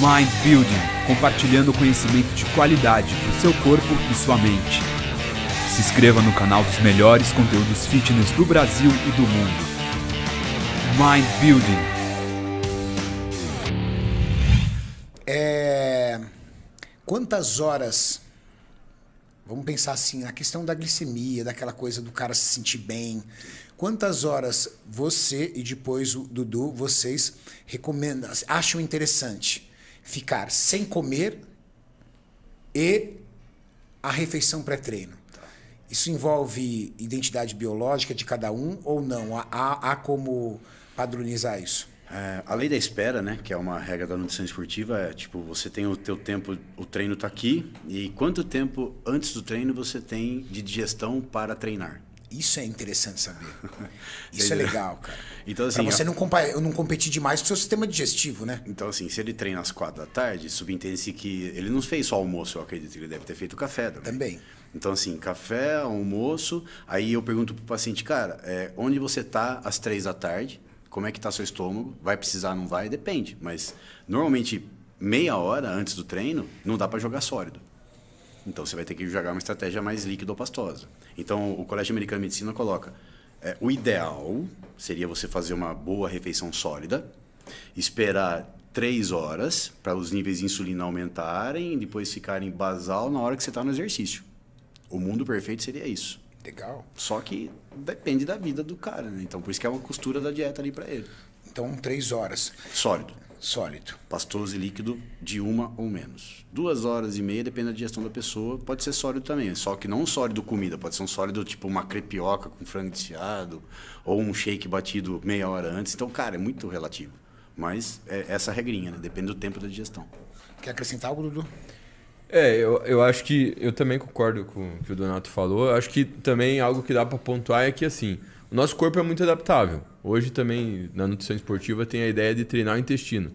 Mind Building, compartilhando conhecimento de qualidade para o seu corpo e sua mente. Se inscreva no canal dos melhores conteúdos fitness do Brasil e do mundo. Mind Building. É... Quantas horas? Vamos pensar assim, na questão da glicemia, daquela coisa do cara se sentir bem. Quantas horas você e depois o Dudu, vocês recomendam, acham interessante? ficar sem comer e a refeição pré-treino. Isso envolve identidade biológica de cada um ou não? Há, há como padronizar isso? É, a lei da espera, né, que é uma regra da nutrição esportiva, é tipo, você tem o teu tempo, o treino está aqui, e quanto tempo antes do treino você tem de digestão para treinar. Isso é interessante saber. Isso é legal, cara. Então, assim, pra você não, compa não competir demais com o seu sistema digestivo, né? Então, assim, se ele treina às quatro da tarde, subentende-se que ele não fez só almoço, eu acredito que ele deve ter feito café também. Também. Então, assim, café, almoço. Aí eu pergunto pro paciente, cara, é, onde você tá às três da tarde? Como é que tá seu estômago? Vai precisar, não vai? Depende. Mas, normalmente, meia hora antes do treino, não dá para jogar sólido. Então você vai ter que jogar uma estratégia mais líquida ou pastosa. Então o Colégio Americano de Medicina coloca: é, o ideal seria você fazer uma boa refeição sólida, esperar três horas para os níveis de insulina aumentarem e depois ficarem basal na hora que você está no exercício. O mundo perfeito seria isso. Legal. Só que depende da vida do cara, né? Então por isso que é uma costura da dieta ali para ele. Então, três horas. Sólido. Sólido. Pastoso e líquido de uma ou menos. Duas horas e meia, depende da digestão da pessoa, pode ser sólido também. Só que não um sólido comida, pode ser um sólido tipo uma crepioca com frango desfiado ou um shake batido meia hora antes. Então, cara, é muito relativo. Mas é essa regrinha, né? Depende do tempo da digestão. Quer acrescentar algo, Dudu? É, eu, eu acho que eu também concordo com o que o Donato falou. Eu acho que também algo que dá para pontuar é que assim. Nosso corpo é muito adaptável. Hoje também, na nutrição esportiva, tem a ideia de treinar o intestino.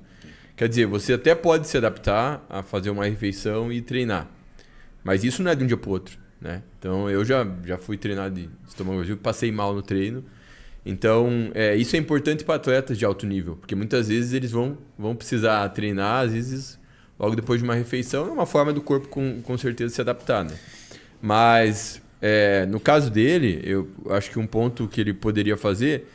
Quer dizer, você até pode se adaptar a fazer uma refeição e treinar. Mas isso não é de um dia para o outro. Né? Então, eu já, já fui treinar de estômago vazio, passei mal no treino. Então, é, isso é importante para atletas de alto nível, porque muitas vezes eles vão, vão precisar treinar, às vezes logo depois de uma refeição, é uma forma do corpo com, com certeza se adaptar, né? Mas é, no caso dele, eu acho que um ponto que ele poderia fazer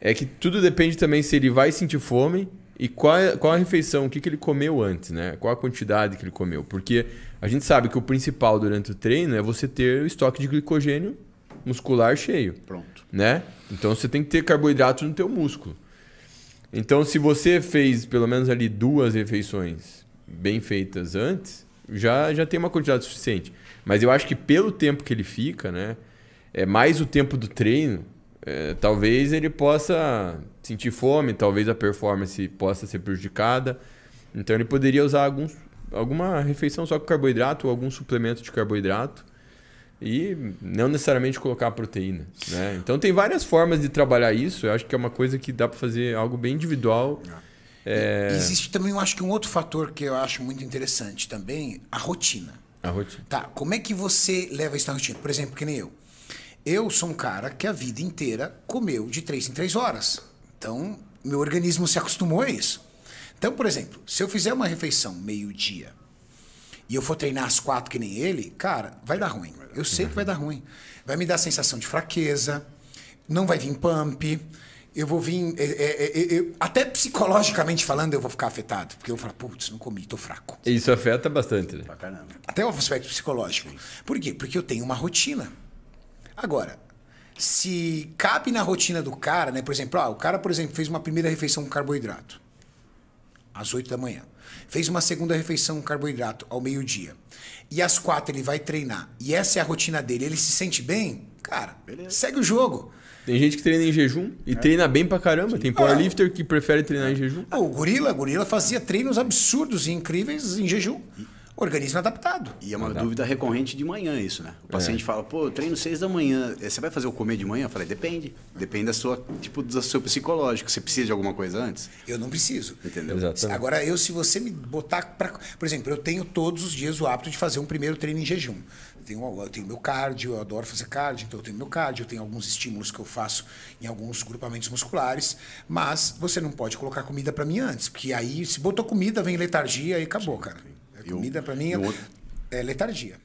é que tudo depende também se ele vai sentir fome e qual, é, qual a refeição, o que, que ele comeu antes, né? Qual a quantidade que ele comeu. Porque a gente sabe que o principal durante o treino é você ter o estoque de glicogênio muscular cheio. Pronto. Né? Então você tem que ter carboidrato no teu músculo. Então se você fez pelo menos ali duas refeições bem feitas antes, já, já tem uma quantidade suficiente. Mas eu acho que pelo tempo que ele fica, né? É mais o tempo do treino, é, talvez ele possa sentir fome, talvez a performance possa ser prejudicada. Então ele poderia usar alguns, alguma refeição só com carboidrato ou algum suplemento de carboidrato e não necessariamente colocar proteína. Né? Então tem várias formas de trabalhar isso. Eu acho que é uma coisa que dá para fazer algo bem individual. Ah. É... Existe também, eu acho que um outro fator que eu acho muito interessante também, a rotina. A rotina. Tá, como é que você leva isso na rotina? Por exemplo, que nem eu. Eu sou um cara que a vida inteira comeu de três em três horas. Então, meu organismo se acostumou a isso. Então, por exemplo, se eu fizer uma refeição meio-dia e eu for treinar às quatro que nem ele, cara, vai dar ruim. Eu sei que vai dar ruim. Vai me dar sensação de fraqueza, não vai vir pump eu vou vir. É, é, é, é até psicologicamente falando, eu vou ficar afetado. Porque eu vou falar, putz, não comi, tô fraco. Isso afeta bastante, né? Até o aspecto psicológico. Por quê? Porque eu tenho uma rotina. Agora, se cabe na rotina do cara, né? Por exemplo, ah, o cara, por exemplo, fez uma primeira refeição com carboidrato às 8 da manhã. Fez uma segunda refeição com carboidrato ao meio-dia. E às quatro ele vai treinar. E essa é a rotina dele. Ele se sente bem? Cara, Beleza. segue o jogo. Tem gente que treina em jejum e é. treina bem pra caramba. Tem é. powerlifter que prefere treinar em jejum. Ah, o gorila, gorila fazia treinos absurdos e incríveis em jejum. Organismo adaptado. E é uma adaptado. dúvida recorrente de manhã isso, né? O é. paciente é. fala, pô, eu treino seis da manhã. É, você vai fazer o comer de manhã? Eu falei, depende. Depende da sua, tipo, do seu psicológico. Você precisa de alguma coisa antes? Eu não preciso. Entendeu? Exatamente. Agora, eu, se você me botar pra... Por exemplo, eu tenho todos os dias o hábito de fazer um primeiro treino em jejum. Eu tenho, eu tenho meu cardio, eu adoro fazer cardio, então eu tenho meu cardio, eu tenho alguns estímulos que eu faço em alguns grupamentos musculares, mas você não pode colocar comida para mim antes, porque aí se botou comida, vem letargia e acabou, cara. É comida para mim é letargia.